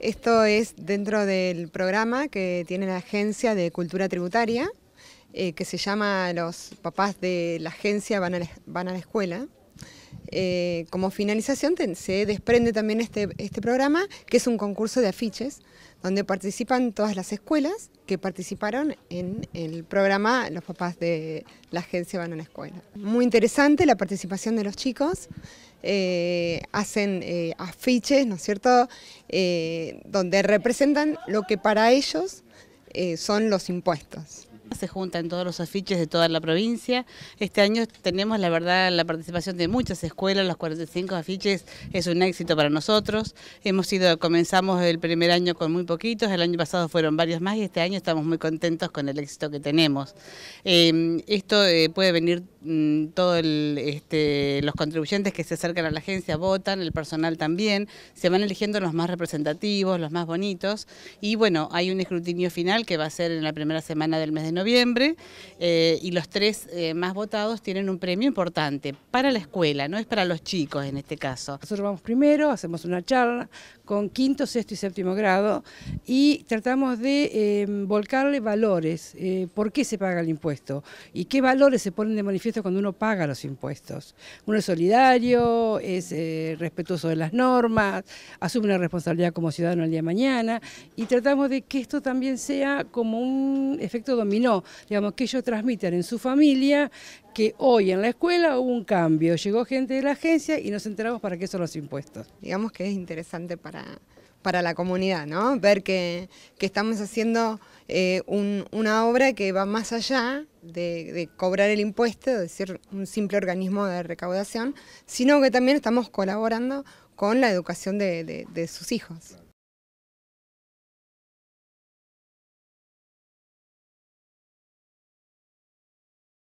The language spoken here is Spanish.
Esto es dentro del programa que tiene la Agencia de Cultura Tributaria, eh, que se llama Los papás de la agencia van a van a la escuela. Eh, como finalización se desprende también este, este, programa, que es un concurso de afiches, donde participan todas las escuelas que participaron en el programa Los papás de la agencia van a la escuela. Muy interesante la participación de los chicos, eh, hacen eh, afiches, ¿no es cierto?, donde representan lo que para ellos son los impuestos se junta en todos los afiches de toda la provincia. Este año tenemos, la verdad, la participación de muchas escuelas, los 45 afiches es un éxito para nosotros. Hemos ido, comenzamos el primer año con muy poquitos, el año pasado fueron varios más y este año estamos muy contentos con el éxito que tenemos. Eh, esto eh, puede venir Mm, todos este, los contribuyentes que se acercan a la agencia votan, el personal también, se van eligiendo los más representativos, los más bonitos, y bueno, hay un escrutinio final que va a ser en la primera semana del mes de noviembre, eh, y los tres eh, más votados tienen un premio importante para la escuela, no es para los chicos en este caso. Nosotros vamos primero, hacemos una charla con quinto, sexto y séptimo grado, y tratamos de em, volcarle valores, eh, por qué se paga el impuesto, y qué valores se ponen de manifiesto cuando uno paga los impuestos. Uno es solidario, es eh, respetuoso de las normas, asume una responsabilidad como ciudadano el día de mañana y tratamos de que esto también sea como un efecto dominó, digamos, que ellos transmitan en su familia que hoy en la escuela hubo un cambio, llegó gente de la agencia y nos enteramos para qué son los impuestos. Digamos que es interesante para la comunidad, ¿no? Ver que, estamos haciendo eh, una obra que va más allá de, cobrar el impuesto, de decir, un simple organismo de recaudación, sino que también estamos colaborando con la educación de sus hijos.